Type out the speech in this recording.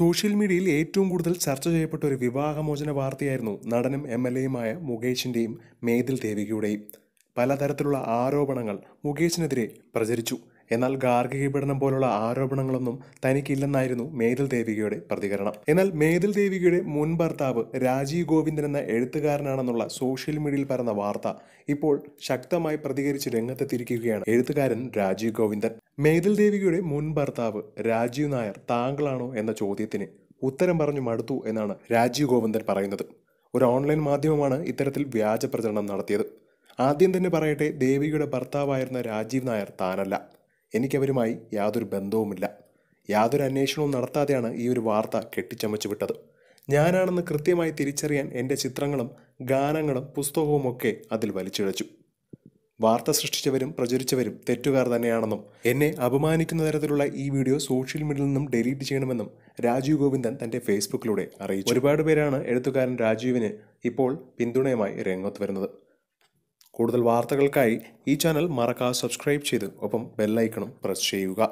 social മീഡിയയിൽ ഏറ്റവും കൂടുതൽ ചർച്ച ചെയ്യപ്പെട്ട ഒരു വിവാഹമോചന വാർത്തയായിരുന്നു നടനും എം എൽ എയുമായ മുകേഷിൻ്റെയും മേതിൽ ദേവികയുടെയും പലതരത്തിലുള്ള ആരോപണങ്ങൾ മുകേഷിനെതിരെ പ്രചരിച്ചു എന്നാൽ ഗാർഹിക പീഡനം പോലുള്ള ആരോപണങ്ങളൊന്നും തനിക്കില്ലെന്നായിരുന്നു മേതിൽ ദേവികയുടെ പ്രതികരണം എന്നാൽ മേതിൽ ദേവികയുടെ മുൻ ഭർത്താവ് രാജീവ് ഗോവിന്ദൻ എന്ന എഴുത്തുകാരനാണെന്നുള്ള സോഷ്യൽ മീഡിയയിൽ പരന്ന വാർത്ത ഇപ്പോൾ ശക്തമായി പ്രതികരിച്ച് രംഗത്തെത്തിയിരിക്കുകയാണ് എഴുത്തുകാരൻ രാജീവ് ഗോവിന്ദൻ മേതിൽ ദേവികയുടെ മുൻ ഭർത്താവ് രാജീവ് നായർ താങ്കളാണോ എന്ന ചോദ്യത്തിന് ഉത്തരം പറഞ്ഞു മടുത്തു എന്നാണ് രാജീവ് ഗോവിന്ദൻ പറയുന്നത് ഒരു ഓൺലൈൻ മാധ്യമമാണ് ഇത്തരത്തിൽ വ്യാജ പ്രചരണം നടത്തിയത് ആദ്യം തന്നെ പറയട്ടെ ദേവികയുടെ ഭർത്താവായിരുന്ന രാജീവ് നായർ താനല്ല എനിക്കവരുമായി യാതൊരു ബന്ധവുമില്ല യാതൊരു അന്വേഷണവും നടത്താതെയാണ് ഈ ഒരു വാർത്ത കെട്ടിച്ചമച്ചു വിട്ടത് ഞാനാണെന്ന് കൃത്യമായി തിരിച്ചറിയാൻ എൻ്റെ ചിത്രങ്ങളും ഗാനങ്ങളും പുസ്തകവും ഒക്കെ അതിൽ വലിച്ചിഴച്ചു വാർത്ത സൃഷ്ടിച്ചവരും പ്രചരിച്ചവരും തെറ്റുകാർ തന്നെയാണെന്നും എന്നെ അപമാനിക്കുന്ന തരത്തിലുള്ള ഈ വീഡിയോ സോഷ്യൽ മീഡിയയിൽ നിന്നും ഡിലീറ്റ് ചെയ്യണമെന്നും രാജീവ് ഗോവിന്ദൻ തൻ്റെ ഫേസ്ബുക്കിലൂടെ അറിയിച്ചു ഒരുപാട് പേരാണ് എഴുത്തുകാരൻ രാജീവിന് ഇപ്പോൾ പിന്തുണയുമായി രംഗത്ത് വരുന്നത് കൂടുതൽ വാർത്തകൾക്കായി ഈ ചാനൽ മറക്കാതെ സബ്സ്ക്രൈബ് ചെയ്ത് ഒപ്പം ബെല്ലൈക്കണും പ്രസ് ചെയ്യുക